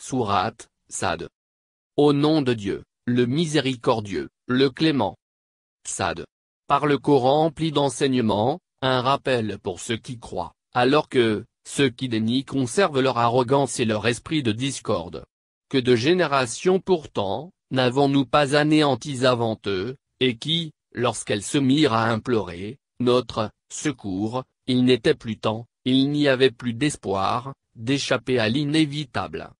Sourate, Sad. Au nom de Dieu, le miséricordieux, le clément. Sad. Par le Coran rempli d'enseignements, un rappel pour ceux qui croient, alors que, ceux qui dénient conservent leur arrogance et leur esprit de discorde. Que de générations pourtant, n'avons-nous pas anéantis avant eux, et qui, lorsqu'elles se mirent à implorer, notre, secours, il n'était plus temps, il n'y avait plus d'espoir, d'échapper à l'inévitable.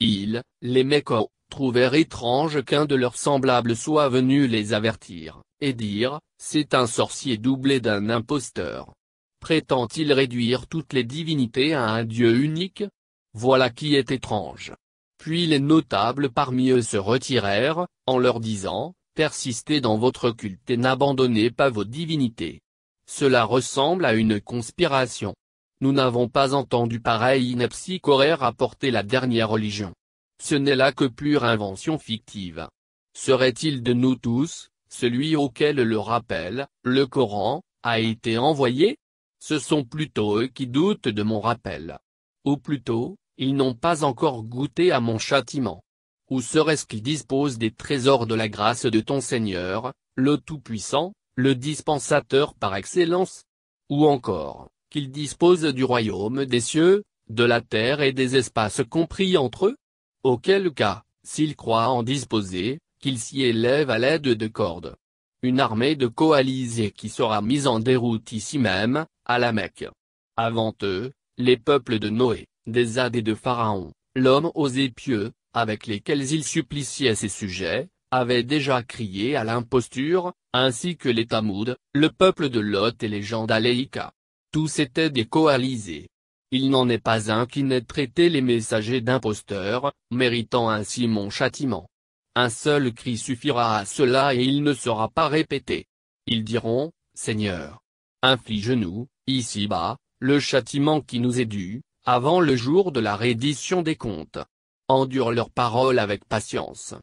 Ils, les Mekos, trouvèrent étrange qu'un de leurs semblables soit venu les avertir, et dire, c'est un sorcier doublé d'un imposteur. Prétend-il réduire toutes les divinités à un dieu unique Voilà qui est étrange. Puis les notables parmi eux se retirèrent, en leur disant, persistez dans votre culte et n'abandonnez pas vos divinités. Cela ressemble à une conspiration. Nous n'avons pas entendu pareil ineptie qu'aurait rapporté la dernière religion. Ce n'est là que pure invention fictive. Serait-il de nous tous, celui auquel le rappel, le Coran, a été envoyé Ce sont plutôt eux qui doutent de mon rappel. Ou plutôt, ils n'ont pas encore goûté à mon châtiment. Ou serait-ce qu'ils disposent des trésors de la grâce de ton Seigneur, le Tout-Puissant, le dispensateur par excellence Ou encore, qu'il disposent du royaume des cieux, de la terre et des espaces compris entre eux Auquel cas, s'ils croient en disposer, qu'ils s'y élèvent à l'aide de cordes. Une armée de coalisés qui sera mise en déroute ici même, à la Mecque. Avant eux, les peuples de Noé, des Hades et de Pharaon, l'homme aux épieux, avec lesquels il suppliciait ses sujets, avaient déjà crié à l'imposture, ainsi que les Tamoud, le peuple de Lot et les gens d'Aleïka. Tous étaient des coalisés. Il n'en est pas un qui n'ait traité les messagers d'imposteurs, méritant ainsi mon châtiment. Un seul cri suffira à cela et il ne sera pas répété. Ils diront, Seigneur, inflige-nous, ici-bas, le châtiment qui nous est dû, avant le jour de la reddition des comptes. Endure leurs paroles avec patience.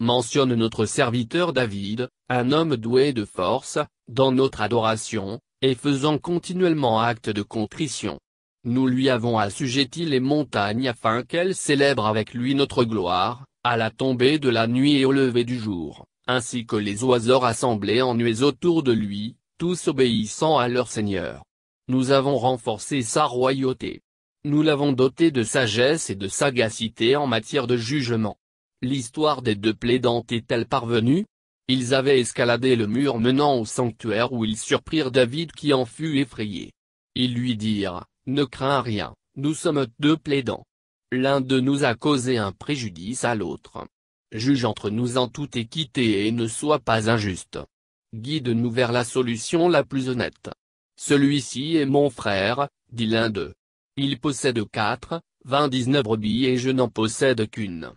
Mentionne notre serviteur David, un homme doué de force, dans notre adoration, et faisant continuellement acte de contrition. Nous lui avons assujetti les montagnes afin qu'elles célèbrent avec lui notre gloire, à la tombée de la nuit et au lever du jour, ainsi que les oiseaux rassemblés en nuées autour de lui, tous obéissant à leur Seigneur. Nous avons renforcé sa royauté. Nous l'avons doté de sagesse et de sagacité en matière de jugement. L'histoire des deux plaidantes est-elle parvenue ils avaient escaladé le mur menant au sanctuaire où ils surprirent David qui en fut effrayé. Ils lui dirent, ne crains rien, nous sommes deux plaidants. L'un de nous a causé un préjudice à l'autre. Juge entre nous en toute équité et ne sois pas injuste. Guide-nous vers la solution la plus honnête. Celui-ci est mon frère, dit l'un d'eux. Il possède quatre, vingt-dix-neuf brebis et je n'en possède qu'une.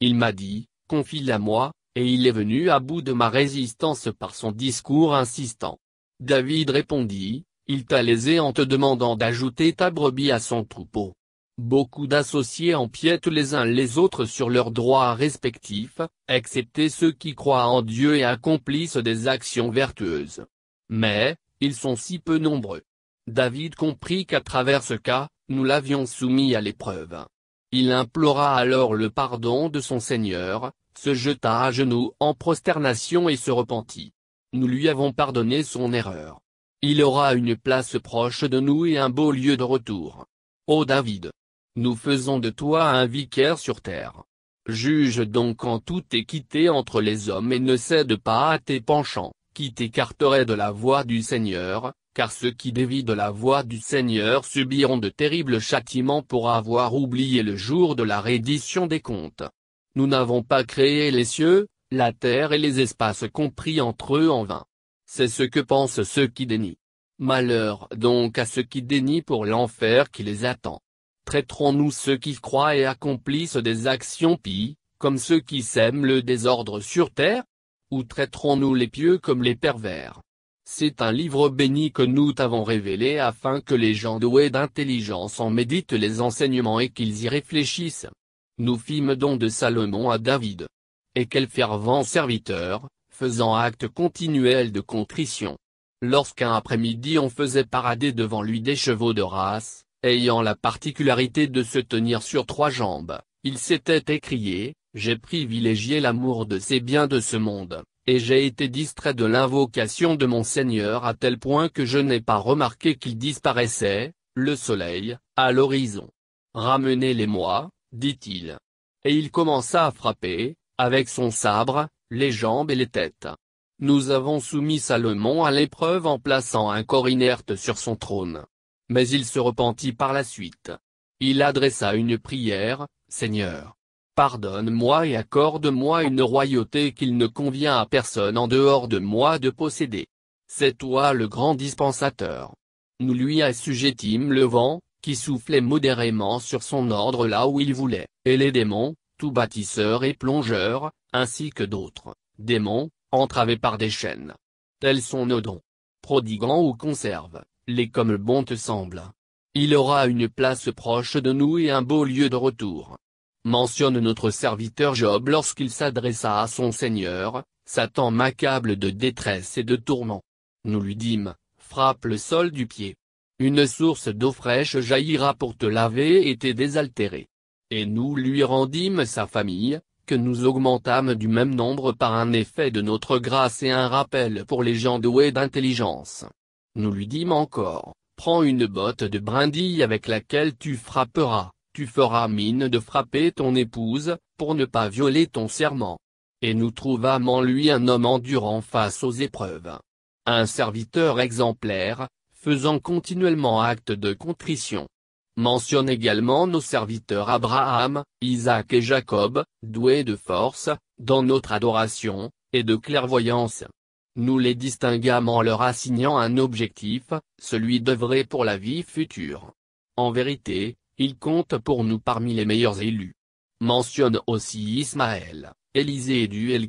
Il m'a dit, confie-la moi, et il est venu à bout de ma résistance par son discours insistant. David répondit, il t'a lésé en te demandant d'ajouter ta brebis à son troupeau. Beaucoup d'associés empiètent les uns les autres sur leurs droits respectifs, excepté ceux qui croient en Dieu et accomplissent des actions vertueuses. Mais, ils sont si peu nombreux. David comprit qu'à travers ce cas, nous l'avions soumis à l'épreuve. Il implora alors le pardon de son Seigneur, se jeta à genoux en prosternation et se repentit. Nous lui avons pardonné son erreur. Il aura une place proche de nous et un beau lieu de retour. Ô David! Nous faisons de toi un vicaire sur terre. Juge donc en toute équité entre les hommes et ne cède pas à tes penchants, qui t'écarteraient de la voie du Seigneur, car ceux qui dévient de la voie du Seigneur subiront de terribles châtiments pour avoir oublié le jour de la reddition des comptes. Nous n'avons pas créé les cieux, la terre et les espaces compris entre eux en vain. C'est ce que pensent ceux qui dénient. Malheur donc à ceux qui dénient pour l'enfer qui les attend. Traiterons-nous ceux qui croient et accomplissent des actions pies, comme ceux qui sèment le désordre sur terre Ou traiterons-nous les pieux comme les pervers C'est un livre béni que nous t'avons révélé afin que les gens doués d'intelligence en méditent les enseignements et qu'ils y réfléchissent nous fîmes don de Salomon à David. Et quel fervent serviteur, faisant acte continuel de contrition. Lorsqu'un après-midi on faisait parader devant lui des chevaux de race, ayant la particularité de se tenir sur trois jambes, il s'était écrié, j'ai privilégié l'amour de ces biens de ce monde, et j'ai été distrait de l'invocation de mon Seigneur à tel point que je n'ai pas remarqué qu'il disparaissait, le soleil, à l'horizon. Ramenez-les-moi, dit-il. Et il commença à frapper, avec son sabre, les jambes et les têtes. Nous avons soumis Salomon à l'épreuve en plaçant un corps inerte sur son trône. Mais il se repentit par la suite. Il adressa une prière, Seigneur. Pardonne-moi et accorde-moi une royauté qu'il ne convient à personne en dehors de moi de posséder. C'est toi le grand dispensateur. Nous lui assujettîmes le vent, qui soufflait modérément sur son ordre là où il voulait, et les démons, tout bâtisseurs et plongeurs, ainsi que d'autres, démons, entravés par des chaînes. Tels sont nos dons. Prodigants ou conserves, les comme bon te semble. Il aura une place proche de nous et un beau lieu de retour. Mentionne notre serviteur Job lorsqu'il s'adressa à son Seigneur, Satan m'accable de détresse et de tourment. Nous lui dîmes, frappe le sol du pied. Une source d'eau fraîche jaillira pour te laver et te désaltérer. Et nous lui rendîmes sa famille, que nous augmentâmes du même nombre par un effet de notre grâce et un rappel pour les gens doués d'intelligence. Nous lui dîmes encore, prends une botte de brindille avec laquelle tu frapperas, tu feras mine de frapper ton épouse, pour ne pas violer ton serment. Et nous trouvâmes en lui un homme endurant face aux épreuves. Un serviteur exemplaire, faisant continuellement acte de contrition. Mentionne également nos serviteurs Abraham, Isaac et Jacob, doués de force, dans notre adoration, et de clairvoyance. Nous les distinguâmes en leur assignant un objectif, celui d'œuvrer pour la vie future. En vérité, ils comptent pour nous parmi les meilleurs élus. Mentionne aussi Ismaël, Élisée et Duel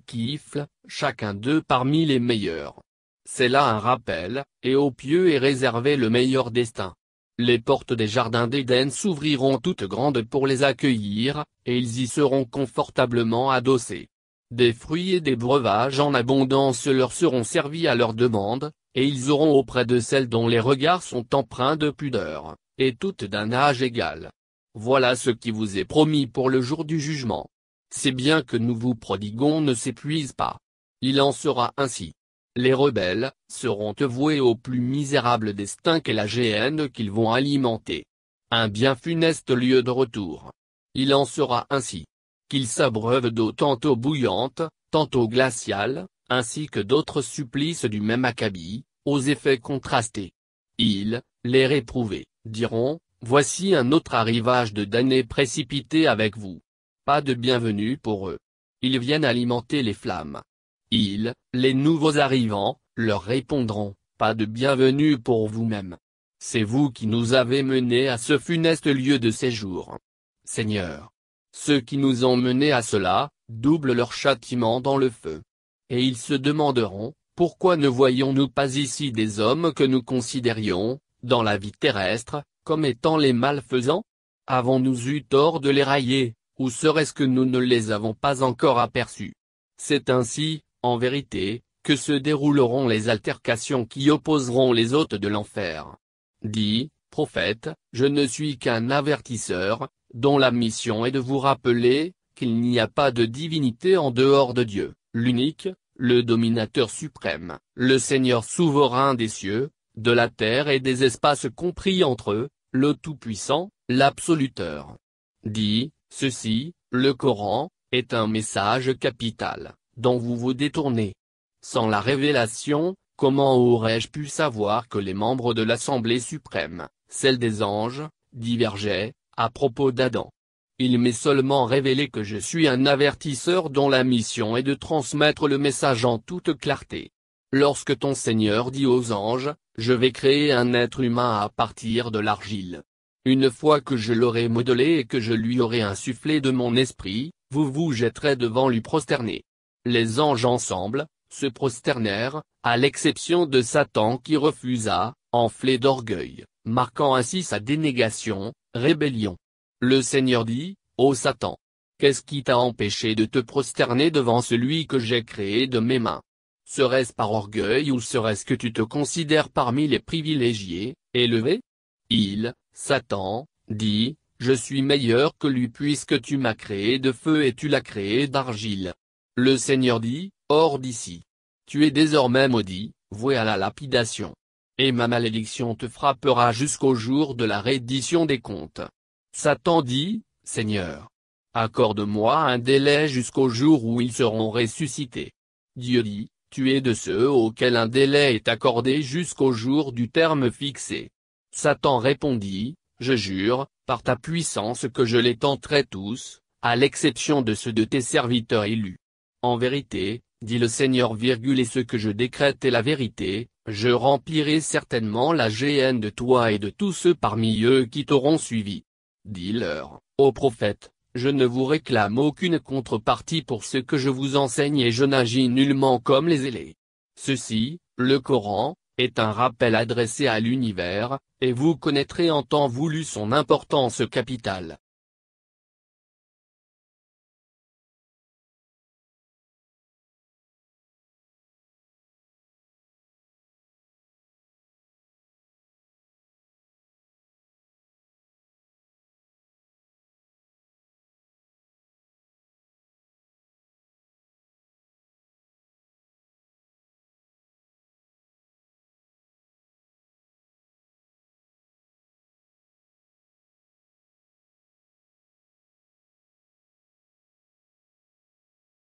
chacun d'eux parmi les meilleurs. C'est là un rappel, et au pieux est réservé le meilleur destin. Les portes des jardins d'Éden s'ouvriront toutes grandes pour les accueillir, et ils y seront confortablement adossés. Des fruits et des breuvages en abondance leur seront servis à leur demande, et ils auront auprès de celles dont les regards sont empreints de pudeur, et toutes d'un âge égal. Voilà ce qui vous est promis pour le jour du jugement. Ces bien que nous vous prodiguons ne s'épuisent pas. Il en sera ainsi. Les rebelles, seront voués au plus misérable destin qu'est la géhenne qu'ils vont alimenter. Un bien funeste lieu de retour. Il en sera ainsi. Qu'ils s'abreuvent d'eau tantôt bouillante, tantôt glaciale, ainsi que d'autres supplices du même acabit, aux effets contrastés. Ils, les réprouvés, diront, voici un autre arrivage de damnés précipités avec vous. Pas de bienvenue pour eux. Ils viennent alimenter les flammes. Ils, les nouveaux arrivants, leur répondront, pas de bienvenue pour vous-même. C'est vous qui nous avez menés à ce funeste lieu de séjour. Seigneur. Ceux qui nous ont menés à cela, doublent leur châtiment dans le feu. Et ils se demanderont, pourquoi ne voyons-nous pas ici des hommes que nous considérions, dans la vie terrestre, comme étant les malfaisants Avons-nous eu tort de les railler, ou serait-ce que nous ne les avons pas encore aperçus C'est ainsi, en vérité, que se dérouleront les altercations qui opposeront les hôtes de l'enfer. Dit, prophète, je ne suis qu'un avertisseur, dont la mission est de vous rappeler, qu'il n'y a pas de divinité en dehors de Dieu, l'unique, le dominateur suprême, le Seigneur souverain des cieux, de la terre et des espaces compris entre eux, le Tout-Puissant, l'Absoluteur. Dit, ceci, le Coran, est un message capital dont vous vous détournez. Sans la révélation, comment aurais-je pu savoir que les membres de l'Assemblée suprême, celle des anges, divergeaient, à propos d'Adam Il m'est seulement révélé que je suis un avertisseur dont la mission est de transmettre le message en toute clarté. Lorsque ton Seigneur dit aux anges, je vais créer un être humain à partir de l'argile. Une fois que je l'aurai modelé et que je lui aurai insufflé de mon esprit, vous vous jetterez devant lui prosterné les anges ensemble, se prosternèrent, à l'exception de Satan qui refusa, enflé d'orgueil, marquant ainsi sa dénégation, rébellion. Le Seigneur dit, Ô Satan, qu'est-ce qui t'a empêché de te prosterner devant celui que j'ai créé de mes mains Serait-ce par orgueil ou serait-ce que tu te considères parmi les privilégiés, élevés Il, Satan, dit, Je suis meilleur que lui puisque tu m'as créé de feu et tu l'as créé d'argile. Le Seigneur dit, hors d'ici. Tu es désormais maudit, voué à la lapidation. Et ma malédiction te frappera jusqu'au jour de la reddition des comptes. Satan dit, Seigneur. Accorde-moi un délai jusqu'au jour où ils seront ressuscités. Dieu dit, tu es de ceux auxquels un délai est accordé jusqu'au jour du terme fixé. Satan répondit, je jure, par ta puissance que je les tenterai tous, à l'exception de ceux de tes serviteurs élus. En vérité, dit le Seigneur et ce que je décrète est la vérité, je remplirai certainement la gêne de toi et de tous ceux parmi eux qui t'auront suivi. Dis-leur, ô prophète, je ne vous réclame aucune contrepartie pour ce que je vous enseigne et je n'agis nullement comme les ailés. Ceci, le Coran, est un rappel adressé à l'univers, et vous connaîtrez en temps voulu son importance capitale.